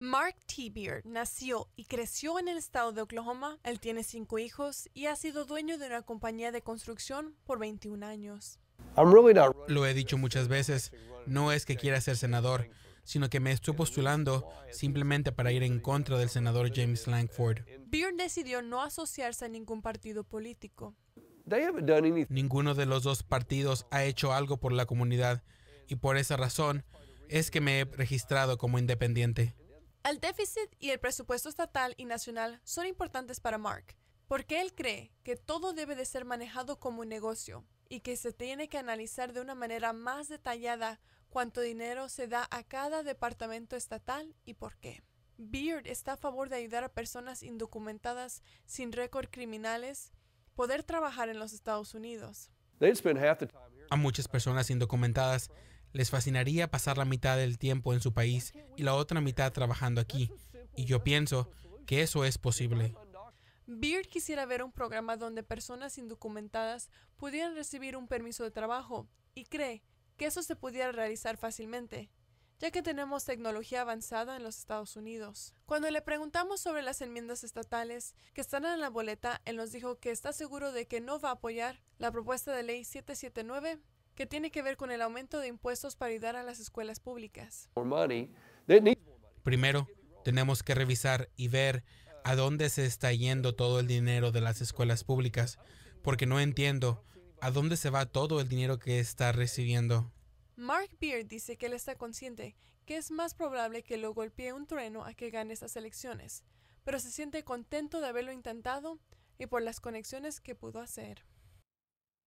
Mark T. Beard nació y creció en el estado de Oklahoma. Él tiene cinco hijos y ha sido dueño de una compañía de construcción por 21 años. Lo he dicho muchas veces, no es que quiera ser senador, sino que me estoy postulando simplemente para ir en contra del senador James Langford. Beard decidió no asociarse a ningún partido político. Ninguno de los dos partidos ha hecho algo por la comunidad y por esa razón es que me he registrado como independiente. El déficit y el presupuesto estatal y nacional son importantes para Mark, porque él cree que todo debe de ser manejado como un negocio y que se tiene que analizar de una manera más detallada cuánto dinero se da a cada departamento estatal y por qué. Beard está a favor de ayudar a personas indocumentadas sin récord criminales poder trabajar en los Estados Unidos. A muchas personas indocumentadas les fascinaría pasar la mitad del tiempo en su país y la otra mitad trabajando aquí. Y yo pienso que eso es posible. Beard quisiera ver un programa donde personas indocumentadas pudieran recibir un permiso de trabajo y cree que eso se pudiera realizar fácilmente, ya que tenemos tecnología avanzada en los Estados Unidos. Cuando le preguntamos sobre las enmiendas estatales que están en la boleta, él nos dijo que está seguro de que no va a apoyar la propuesta de ley 779 que tiene que ver con el aumento de impuestos para ayudar a las escuelas públicas. Primero, tenemos que revisar y ver a dónde se está yendo todo el dinero de las escuelas públicas, porque no entiendo a dónde se va todo el dinero que está recibiendo. Mark Beard dice que él está consciente que es más probable que lo golpee un trueno a que gane estas elecciones, pero se siente contento de haberlo intentado y por las conexiones que pudo hacer.